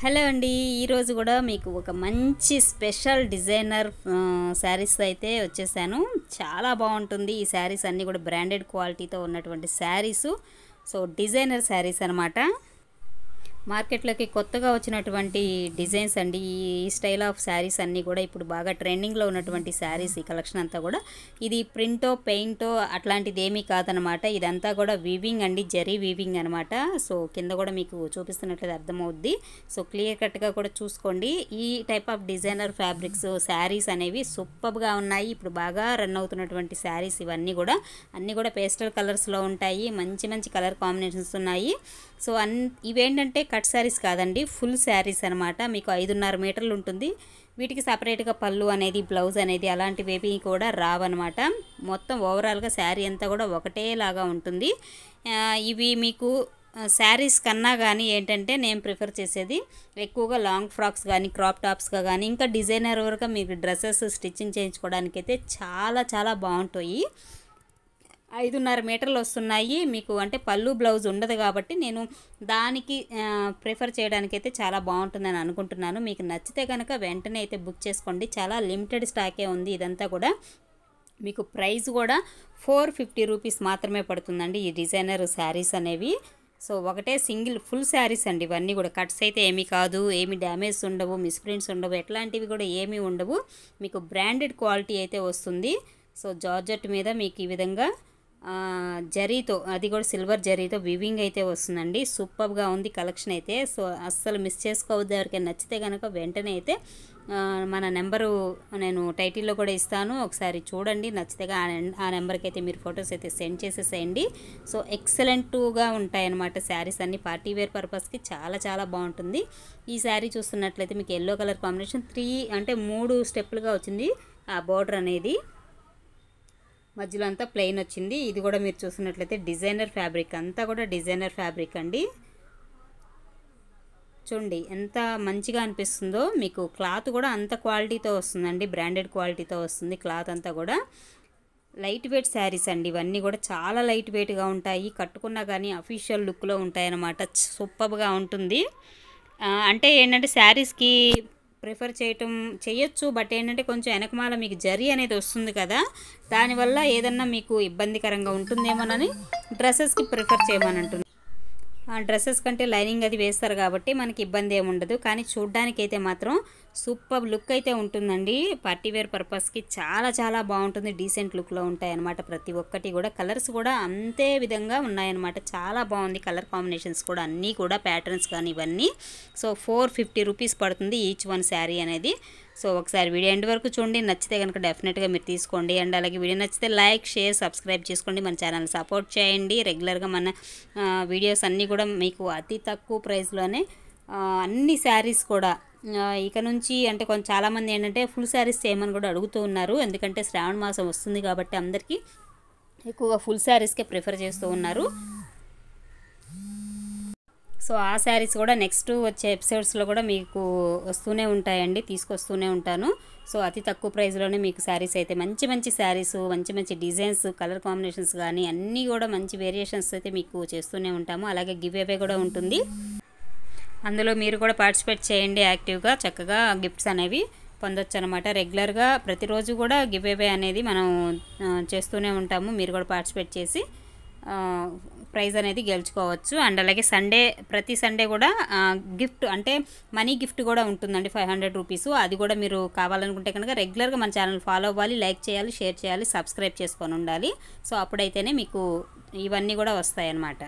hello అండి ఈరోజు కూడా మీకు ఒక మంచి స్పెషల్ డిజైనర్ శారీస్ అయితే వచ్చేసాను చాలా బాగుంటుంది ఈ శారీస్ అన్నీ కూడా బ్రాండెడ్ క్వాలిటీతో ఉన్నటువంటి శారీసు సో డిజైనర్ శారీస్ అనమాట మార్కెట్లోకి కొత్తగా వచ్చినటువంటి డిజైన్స్ అండి ఈ స్టైల్ ఆఫ్ శారీస్ అన్నీ కూడా ఇప్పుడు బాగా ట్రెండింగ్లో ఉన్నటువంటి శారీస్ ఈ కలెక్షన్ అంతా కూడా ఇది ప్రింటో పెయింటో అట్లాంటిది ఏమీ కాదనమాట ఇదంతా కూడా వీవింగ్ అండి జరీ వీవింగ్ అనమాట సో కింద కూడా మీకు చూపిస్తున్నట్లయితే అర్థమవుద్ది సో క్లియర్ కట్గా కూడా చూసుకోండి ఈ type of designer fabrics saris అనేవి సూపర్గా ఉన్నాయి ఇప్పుడు బాగా రన్ అవుతున్నటువంటి శారీస్ ఇవన్నీ కూడా అన్నీ కూడా పేస్టల్ కలర్స్లో ఉంటాయి మంచి మంచి కలర్ కాంబినేషన్స్ ఉన్నాయి సో అన్ ఇవేంటంటే కట్ శారీస్ కాదండి ఫుల్ శారీస్ అనమాట మీకు ఐదున్నర మీటర్లు ఉంటుంది వీటికి సపరేట్గా పళ్ళు అనేది బ్లౌజ్ అనేది అలాంటివేవి కూడా రావన్నమాట మొత్తం ఓవరాల్గా శారీ అంతా కూడా ఒకటేలాగా ఉంటుంది ఇవి మీకు శారీస్ కన్నా కానీ ఏంటంటే నేను ప్రిఫర్ చేసేది ఎక్కువగా లాంగ్ ఫ్రాక్స్ కానీ క్రాప్ టాప్స్గా కానీ ఇంకా డిజైనర్ వరకు మీకు డ్రెస్సెస్ స్టిచ్చింగ్ చేయించుకోవడానికైతే చాలా చాలా బాగుంటాయి ఐదున్నర మీటర్లు వస్తున్నాయి మీకు అంటే పళ్ళు బ్లౌజ్ ఉండదు కాబట్టి నేను దానికి ప్రిఫర్ చేయడానికైతే చాలా బాగుంటుందని అనుకుంటున్నాను మీకు నచ్చితే కనుక వెంటనే అయితే బుక్ చేసుకోండి చాలా లిమిటెడ్ స్టాకే ఉంది ఇదంతా కూడా మీకు ప్రైస్ కూడా ఫోర్ ఫిఫ్టీ రూపీస్ మాత్రమే పడుతుందండి ఈ డిజైనర్ శారీస్ అనేవి సో ఒకటే సింగిల్ ఫుల్ శారీస్ అండి ఇవన్నీ కూడా కట్స్ అయితే ఏమీ కాదు ఏమి డ్యామేజ్ ఉండవు మిస్ప్రింట్స్ ఉండవు ఎట్లాంటివి కూడా ఏమీ ఉండవు మీకు బ్రాండెడ్ క్వాలిటీ అయితే వస్తుంది సో జార్జెట్ మీద మీకు ఈ విధంగా జరీతో అది కూడా సిల్వర్ జరీతో వివింగ్ అయితే వస్తుందండి సూపర్గా ఉంది కలెక్షన్ అయితే సో అస్సలు మిస్ చేసుకోవద్దు ఎవరికైనా నచ్చితే కనుక వెంటనే అయితే మన నెంబరు నేను టైటిల్లో కూడా ఇస్తాను ఒకసారి చూడండి నచ్చితే ఆ నెంబర్కి అయితే మీరు ఫొటోస్ అయితే సెండ్ చేసేసేయండి సో ఎక్సలెంట్గా ఉంటాయన్నమాట శారీస్ అన్ని పార్టీ వేర్ పర్పస్కి చాలా చాలా బాగుంటుంది ఈ శారీ చూస్తున్నట్లయితే మీకు ఎల్లో కలర్ కాంబినేషన్ త్రీ అంటే మూడు స్టెప్పులుగా వచ్చింది ఆ బోర్డర్ అనేది మధ్యలో అంతా ప్లెయిన్ వచ్చింది ఇది కూడా మీరు చూసినట్లయితే డిజైనర్ ఫ్యాబ్రిక్ అంతా కూడా డిజైనర్ ఫ్యాబ్రిక్ అండి చూడండి ఎంత మంచిగా అనిపిస్తుందో మీకు క్లాత్ కూడా అంత క్వాలిటీతో వస్తుందండి బ్రాండెడ్ క్వాలిటీతో వస్తుంది క్లాత్ అంతా కూడా లైట్ వెయిట్ శారీస్ అండి ఇవన్నీ కూడా చాలా లైట్ వెయిట్గా ఉంటాయి కట్టుకున్నా కానీ అఫీషియల్ లుక్లో ఉంటాయి అన్నమాట సూపర్గా ఉంటుంది అంటే ఏంటంటే శారీస్కి ప్రిఫర్ చేయటం చేయొచ్చు బట్ ఏంటంటే కొంచెం వెనకమాల మీకు జరీ అనేది వస్తుంది కదా దానివల్ల ఏదన్నా మీకు ఇబ్బందికరంగా ఉంటుందేమోనని డ్రెస్సెస్కి ప్రిఫర్ చేయమని అంటున్నాను డ్రెస్సెస్ కంటే లైనింగ్ అది వేస్తారు కాబట్టి మనకి ఇబ్బంది ఏమి ఉండదు కానీ చూడ్డానికి అయితే మాత్రం సూపర్ లుక్ అయితే ఉంటుందండి పార్టీ వేర్ పర్పస్కి చాలా చాలా బాగుంటుంది డీసెంట్ లుక్లో ఉంటాయన్నమాట ప్రతి ఒక్కటి కూడా కలర్స్ కూడా అంతే విధంగా ఉన్నాయన్నమాట చాలా బాగుంది కలర్ కాంబినేషన్స్ కూడా అన్నీ కూడా ప్యాటర్న్స్ కానీ ఇవన్నీ సో ఫోర్ ఫిఫ్టీ రూపీస్ పడుతుంది ఈచ్ వన్ శారీ అనేది సో ఒకసారి వీడియో ఎండ్ వరకు చూడండి నచ్చితే కనుక డెఫినెట్గా మీరు తీసుకోండి అండ్ అలాగే వీడియో నచ్చితే లైక్ షేర్ సబ్స్క్రైబ్ చేసుకోండి మన ఛానల్ సపోర్ట్ చేయండి రెగ్యులర్గా మన వీడియోస్ అన్నీ కూడా మీకు అతి తక్కువ ప్రైస్లోనే అన్ని శారీస్ కూడా ఇక నుంచి అంటే కొంచెం చాలామంది ఏంటంటే ఫుల్ శారీస్ చేయమని కూడా అడుగుతూ ఉన్నారు ఎందుకంటే శ్రావణ మాసం వస్తుంది కాబట్టి అందరికీ ఎక్కువగా ఫుల్ శారీస్కే ప్రిఫర్ చేస్తూ ఉన్నారు సో ఆ శారీస్ కూడా నెక్స్ట్ వచ్చే ఎపిసోడ్స్లో కూడా మీకు వస్తూనే ఉంటాయండి తీసుకొస్తూనే ఉంటాను సో అతి తక్కువ ప్రైస్లోనే మీకు శారీస్ అయితే మంచి మంచి శారీస్ మంచి మంచి డిజైన్స్ కలర్ కాంబినేషన్స్ కానీ అన్నీ కూడా మంచి వేరియేషన్స్ అయితే మీకు చేస్తూనే ఉంటాము అలాగే గివ్ అవే కూడా ఉంటుంది అందులో మీరు కూడా పార్టిసిపేట్ చేయండి యాక్టివ్గా చక్కగా గిఫ్ట్స్ అనేవి పొందొచ్చు అనమాట రెగ్యులర్గా ప్రతిరోజు కూడా గివ్ అవే అనేది మనం చేస్తూనే ఉంటాము మీరు కూడా పార్టిసిపేట్ చేసి ప్రైజ్ అనేది గెలుచుకోవచ్చు అండ్ అలాగే సండే ప్రతి సండే కూడా గిఫ్ట్ అంటే మనీ గిఫ్ట్ కూడా ఉంటుందండి ఫైవ్ హండ్రెడ్ రూపీస్ అది కూడా మీరు కావాలనుకుంటే కనుక రెగ్యులర్గా మన ఛానల్ ఫాలో అవ్వాలి లైక్ చేయాలి షేర్ చేయాలి సబ్స్క్రైబ్ చేసుకొని ఉండాలి సో అప్పుడైతేనే మీకు ఇవన్నీ కూడా వస్తాయన్నమాట